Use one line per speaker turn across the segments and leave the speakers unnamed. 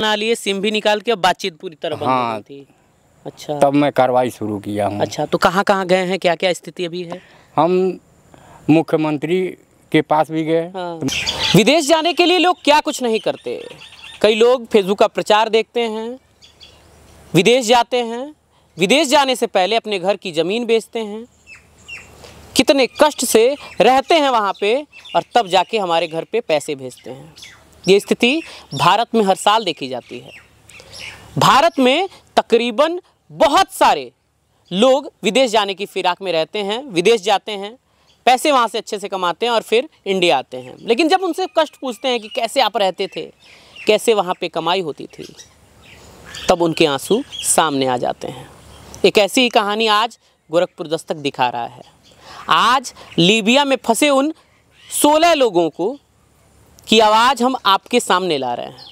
बना लिए सिम भी निकाल के बातचीत पूरी तरह हाँ बंद
थी अच्छा तब मैं कार्रवाई शुरू किया हूँ अच्छा तो कहाँ कहाँ गए हैं
क्या क्या स्थिति अभी है
हम मुख्यमंत्री के पास भी गए हाँ।
विदेश जाने के लिए लोग क्या कुछ नहीं करते कई लोग फेसबुक का प्रचार देखते हैं विदेश जाते हैं विदेश जाने से पहले अपने घर की ज़मीन बेचते हैं कितने कष्ट से रहते हैं वहाँ पे और तब जाके हमारे घर पे पैसे भेजते हैं ये स्थिति भारत में हर साल देखी जाती है भारत में तकरीबन बहुत सारे लोग विदेश जाने की फिराक में रहते हैं विदेश जाते हैं पैसे वहाँ से अच्छे से कमाते हैं और फिर इंडिया आते हैं लेकिन जब उनसे कष्ट पूछते हैं कि कैसे आप रहते थे कैसे वहाँ पे कमाई होती थी तब उनके आंसू सामने आ जाते हैं एक ऐसी ही कहानी आज गोरखपुर दस्तक दिखा रहा है आज लीबिया में फंसे उन सोलह लोगों को की आवाज़ हम आपके सामने ला रहे हैं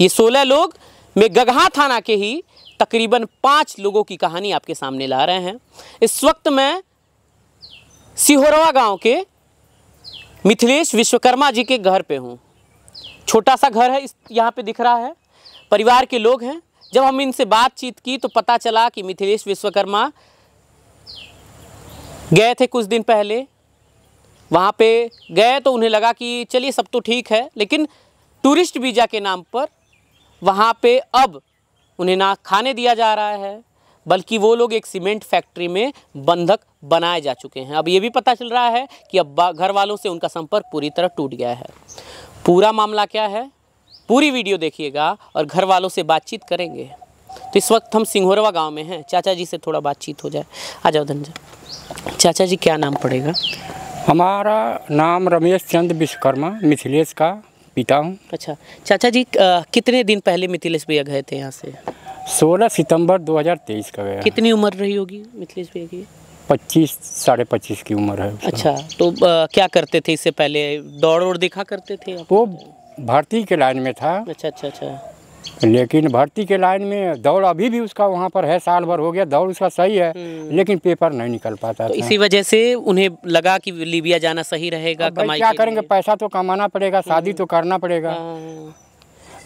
ये सोलह लोग में गगहा थाना के ही तकरीबन पाँच लोगों की कहानी आपके सामने ला रहे हैं इस वक्त मैं सिहोरवा गांव के मिथिलेश विश्वकर्मा जी के घर पे हूँ छोटा सा घर है इस यहाँ पे दिख रहा है परिवार के लोग हैं जब हम इनसे बातचीत की तो पता चला कि मिथिलेश विश्वकर्मा गए थे कुछ दिन पहले वहाँ पे गए तो उन्हें लगा कि चलिए सब तो ठीक है लेकिन टूरिस्ट वीज़ा के नाम पर वहाँ पे अब उन्हें ना खाने दिया जा रहा है बल्कि वो लोग एक सीमेंट फैक्ट्री में बंधक बनाए जा चुके हैं अब ये भी पता चल रहा है कि अब घर वालों से उनका संपर्क पूरी तरह टूट गया है पूरा मामला क्या है पूरी वीडियो देखिएगा और घर वालों से बातचीत करेंगे तो इस वक्त हम सिंघोरवा गांव में हैं चाचा जी से थोड़ा बातचीत
हो जाए आ जाओ धनजा चाचा जी क्या नाम पड़ेगा हमारा नाम रमेश चंद विश्वकर्मा मिथिलेश का पिता हूँ अच्छा चाचा जी आ, कितने
दिन पहले मिथिलेश भैया गए थे यहाँ से
16 सितंबर 2023 का गया
कितनी उम्र रही होगी मिथिलेश भैया की
पच्चीस साढ़े पच्चीस की उम्र है अच्छा तो आ,
क्या करते थे इससे पहले दौड़ और दिखा करते थे वो भर्ती के लाइन में था अच्छा अच्छा अच्छा
लेकिन भर्ती के लाइन में दौड़ अभी भी उसका वहाँ पर है साल भर हो गया दौड़ उसका सही है हम्म। लेकिन पेपर नहीं निकल पाता तो इसी
वजह से उन्हें लगा कि लीबिया जाना सही रहेगा कमाई क्या करेंगे
पैसा तो कमाना पड़ेगा शादी हम्म। तो करना पड़ेगा हाँ।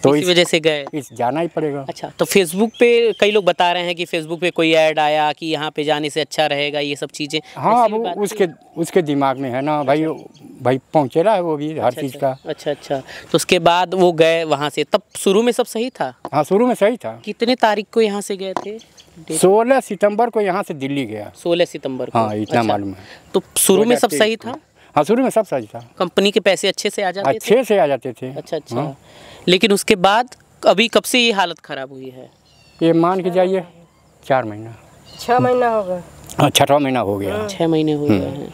तो इस वजह से
गए इस जाना ही पड़ेगा अच्छा तो फेसबुक पे कई लोग बता रहे हैं कि फेसबुक पे कोई ऐड आया कि यहाँ पे जाने से अच्छा रहेगा ये सब चीज़ें
हाँ अब तो उसके उसके दिमाग में है ना भाई अच्छा। भाई पहुँचे रहा है वो भी हर अच्छा, चीज़ अच्छा। का अच्छा अच्छा तो उसके बाद वो गए वहाँ से तब शुरू में सब सही था हाँ शुरू में सही था
कितने तारीख को यहाँ से गए थे
सोलह सितम्बर को यहाँ से दिल्ली गया सोलह सितम्बर को हाँ इतना मालूम है तो शुरू में सब सही था हाँ शुरू में सब सही था
कंपनी के पैसे अच्छे से आ जाते अच्छे
से आ जाते थे अच्छा अच्छा हाँ। लेकिन उसके बाद
अभी कब से ये हालत ख़राब हुई है
ये मान के जाइए चार महीना
छः महीना
हो गया
हाँ, छठवा महीना हो गया हाँ। छः महीने हो गए हम्म। हैं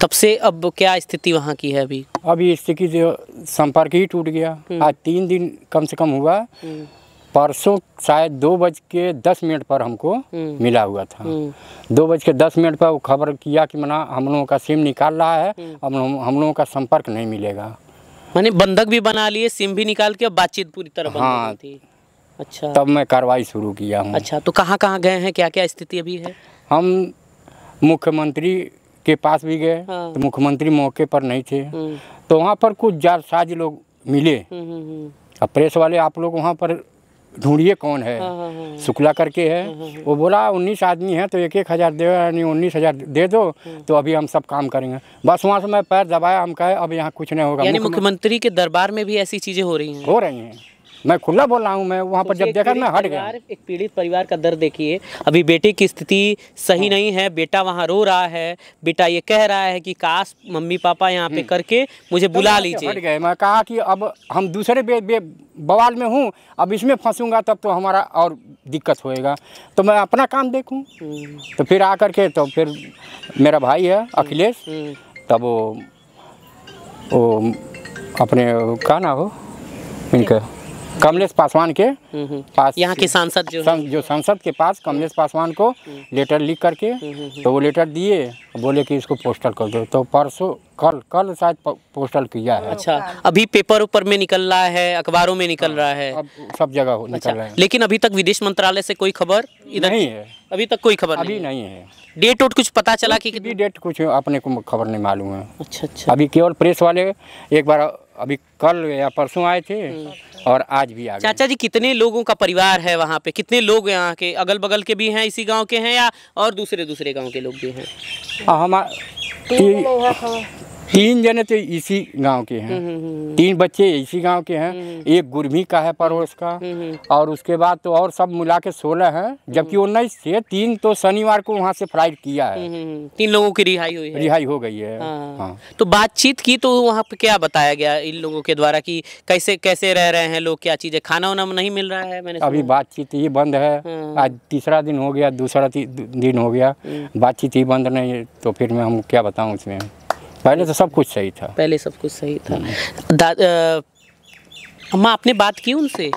तब से अब क्या स्थिति वहाँ की है अभी अभी स्थिति जो संपर्क ही टूट गया हम्म। आज तीन दिन कम से कम हुआ हम्म। परसों शायद दो बज के दस मिनट पर हमको मिला हुआ था दो बज के दस मिनट पर वो खबर किया कि मना हम लोगों का सिम निकाल रहा है हम लोगों का संपर्क नहीं मिलेगा
मैंने बंधक भी बना लिए सिम भी निकाल के बातचीत पूरी तरह हाँ थी अच्छा
तब मैं कार्रवाई शुरू किया हूँ
अच्छा तो कहाँ कहाँ गए हैं क्या क्या स्थिति अभी है
हम मुख्यमंत्री के पास भी गए हाँ। तो मुख्यमंत्री मौके पर नहीं थे हम्म। तो वहाँ पर कुछ जालसाज लोग मिले हम्म, हम्म, अब प्रेस वाले आप लोग वहाँ पर ढूंढिए कौन है हाँ, हाँ, हाँ, शुक्ला करके है वो बोला उन्नीस आदमी है तो एक एक हज़ार दे यानी उन्नीस हज़ार दे दो तो अभी हम सब काम करेंगे बस वहाँ से मैं पैर दबाया हम कहे अब यहाँ कुछ नहीं होगा मुख्यमंत्री
के दरबार में भी ऐसी चीज़ें हो रही हैं हो रही हैं
मैं खुला बोल रहा हूँ मैं वहाँ पर तो जब देखा मैं हट गया एक पीड़ित
परिवार का दर्द देखिए
अभी बेटे की स्थिति
सही हाँ। नहीं है बेटा वहाँ रो रहा है बेटा ये कह रहा है कि काश मम्मी पापा यहाँ पे हम्म। करके
मुझे तो बुला लीजिए हट गए मैं कहा कि अब हम दूसरे बे, बे बवाल में हूँ अब इसमें फंसूंगा तब तो हमारा और दिक्कत होएगा तो मैं अपना काम देखूँ हम्म। तो फिर आ के तो फिर मेरा भाई है हम्म। अखिलेश तब वो अपने कहा ना हो इनका कमलेश पासवान के हम्म, हम्म। पास यहाँ के सांसद जो सं, जो सांसद के पास कमलेश पासवान को लेटर हम्म। लिख करके तो वो लेटर दिए बोले कि इसको पोस्टल कर दो तो परसों कल कल शायद पोस्टल किया है अच्छा
अभी पेपर ऊपर में निकल रहा है अखबारों में निकल हाँ, रहा है अब सब
जगह निकल अच्छा, रहा है
लेकिन अभी तक विदेश मंत्रालय से कोई खबर इधर नहीं है अभी तक कोई खबर अभी नहीं
है डेट वोट कुछ पता चला कि कितनी डेट कुछ अपने को खबर नहीं मालूम है अच्छा अच्छा अभी केवल प्रेस वाले एक बार अभी कल या परसों आए थे और आज भी आ गए चाचा जी
कितने लोगों का परिवार है वहाँ पे कितने लोग यहाँ के अगल बगल के भी हैं इसी गांव के हैं या और दूसरे दूसरे गांव के लोग भी हैं
हाँ, हमारे तीन जने तो इसी गांव के हैं हम्म, हम्म, हम्म। तीन बच्चे इसी गांव के हैं एक गुरमी का है पड़ोस का और उसके बाद तो और सब मिला के सोलह है जबकि उन्नीस थे तीन तो शनिवार को वहां से फ्लाइट किया है
तीन लोगों की रिहाई हुई है रिहाई हो
गई है हाँ। हाँ। तो बातचीत की
तो वहाँ पे क्या बताया गया इन लोगों के द्वारा कि कैसे कैसे रह रहे हैं लोग क्या चीज़ें खाना वाना नहीं मिल रहा है मैंने अभी
बातचीत ये बंद है हाँ। आज तीसरा दिन हो गया दूसरा दिन हो गया बातचीत ही बंद नहीं है तो फिर मैं हम क्या बताऊँ उसमें पहले तो सब कुछ सही था
पहले सब कुछ सही था अम्मा आपने बात की उनसे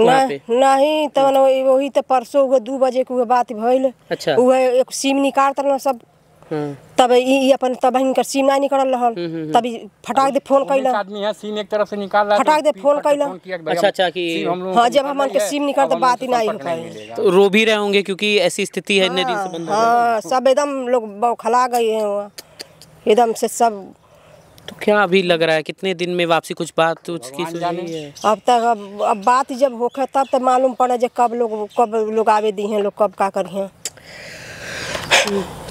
नहीं तो वही तो परसों दो बजे को बात भइल अच्छा उहे एक सिम निकाल सब हाँ। तब ये अपन तब हिनकर सिम ना निकल रहल हम्म, हम्म, हम्म। तब फटाक दे फोन कैल आदमी है सिम एक तरफ से निकाल रहा तो फटाक दे फोन कैल
अच्छा अच्छा कि हां
जब हम के सिम निकल तो बात ही नहीं होता
तो रो भी रहे होंगे क्योंकि ऐसी स्थिति है इतने दिन से हाँ, बंद
हां सब एकदम लोग खला गए हैं एकदम से सब
तो क्या अभी लग रहा है कितने दिन में वापसी कुछ बात उसकी है
अब तक अब, अब बात जब होखे तब तो मालूम पड़ा जब कब लोग कब लोग आवे दी हैं लोग कब का कर हैं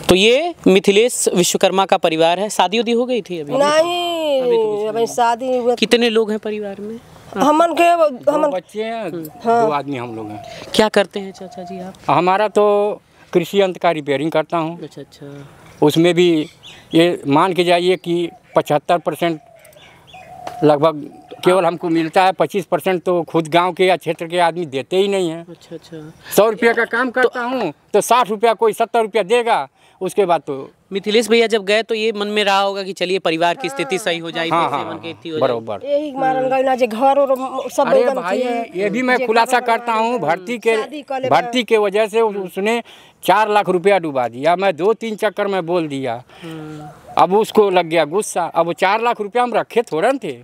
तो ये मिथिलेश विश्वकर्मा का परिवार है शादी उदी हो गई थी अभी
नहीं अभी, तो शादी तो कितने
लोग हैं परिवार में
हमन के हमन बच्चे हैं हम्म। हाँ।
दो आदमी हम लोग हैं
क्या करते हैं चाचा जी आप
हमारा तो कृषि अंतकारी का करता हूँ अच्छा अच्छा उसमें भी ये मान के जाइए कि पचहत्तर परसेंट लगभग केवल हाँ। हमको मिलता है पच्चीस परसेंट तो खुद गांव के या क्षेत्र के आदमी देते ही नहीं हैं अच्छा अच्छा सौ रुपया का काम तो करता हूँ तो साठ रुपया कोई सत्तर रुपया देगा उसके बाद तो
मिथिलेश भैया जब गए तो ये मन में रहा होगा कि चलिए परिवार की स्थिति हाँ। सही
हो जाए हाँ, हाँ, हाँ, हाँ बरोबर
घर और सब अरे भाई ये भी मैं खुलासा
करता हूँ भर्ती के भर्ती के वजह से उसने चार लाख रुपया डुबा दिया मैं दो तीन चक्कर में बोल दिया हम्म। अब उसको लग गया गुस्सा अब चार लाख रुपया हम रखे थोड़न थे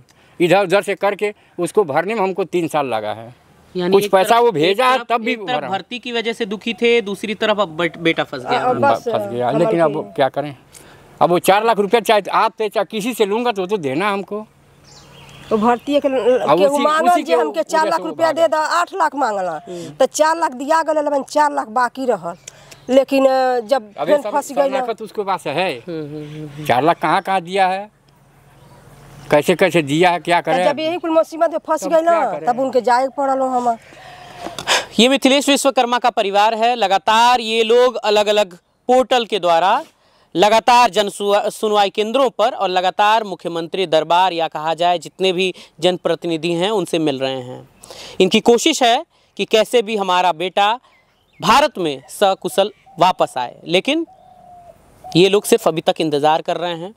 इधर उधर से करके उसको भरने में हमको तीन साल लगा है कुछ पैसा वो भेजा तब
भी भर्ती की वजह से दुखी थे दूसरी तरफ अब बेटा फंस गया हाँ,
फंस गया लेकिन अब क्या करें अब वो चार लाख रुपया चाहे आपसे चाहे किसी से लूंगा तो, तो देना हमको तो भर्ती के, के मांगल जे हमके चार लाख रुपया
दे दो आठ लाख मांगल हम्म। तो चार लाख दिया गल लेकिन चार लाख बाकी रहा लेकिन जब फंस गई
उसके पास है हम्म, हम्म, चार लाख कहाँ कहाँ दिया है कैसे कैसे जिया है क्या करे जब
यही कुल मुसीबत में फंस गए ना तब उनके जाए पड़ल हम
ये मिथिलेश विश्वकर्मा का परिवार है लगातार ये लोग अलग अलग पोर्टल के द्वारा लगातार जन सुनवाई केंद्रों पर और लगातार मुख्यमंत्री दरबार या कहा जाए जितने भी जनप्रतिनिधि हैं उनसे मिल रहे हैं इनकी कोशिश है कि कैसे भी हमारा बेटा भारत में सकुशल वापस आए लेकिन ये लोग सिर्फ अभी तक इंतज़ार कर रहे हैं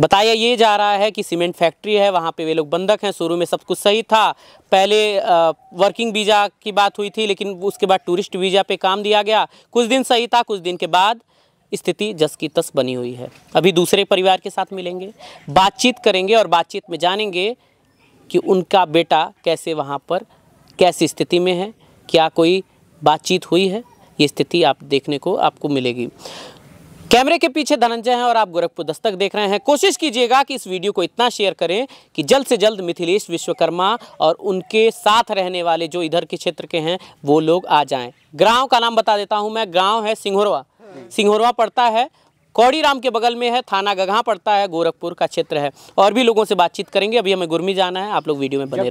बताया ये जा रहा है कि सीमेंट फैक्ट्री है वहाँ पे वे लोग बंधक हैं शुरू में सब कुछ सही था पहले आ, वर्किंग वीज़ा की बात हुई थी लेकिन उसके बाद टूरिस्ट वीज़ा पे काम दिया गया कुछ दिन सही था कुछ दिन के बाद स्थिति जस की तस बनी हुई है अभी दूसरे परिवार के साथ मिलेंगे बातचीत करेंगे और बातचीत में जानेंगे कि उनका बेटा कैसे वहाँ पर कैसी स्थिति में है क्या कोई बातचीत हुई है ये स्थिति आप देखने को आपको मिलेगी कैमरे के पीछे धनंजय हैं और आप गोरखपुर दस्तक देख रहे हैं कोशिश कीजिएगा कि इस वीडियो को इतना शेयर करें कि जल्द से जल्द मिथिलेश विश्वकर्मा और उनके साथ रहने वाले जो इधर के क्षेत्र के हैं वो लोग आ जाएं गांव का नाम बता देता हूं मैं गांव है सिंघोरवा सिंघोरवा पड़ता है कौड़ी राम के बगल में है थाना गगहा पड़ता है गोरखपुर का क्षेत्र है और भी लोगों से बातचीत करेंगे अभी हमें गुरमी जाना है आप लोग वीडियो में बने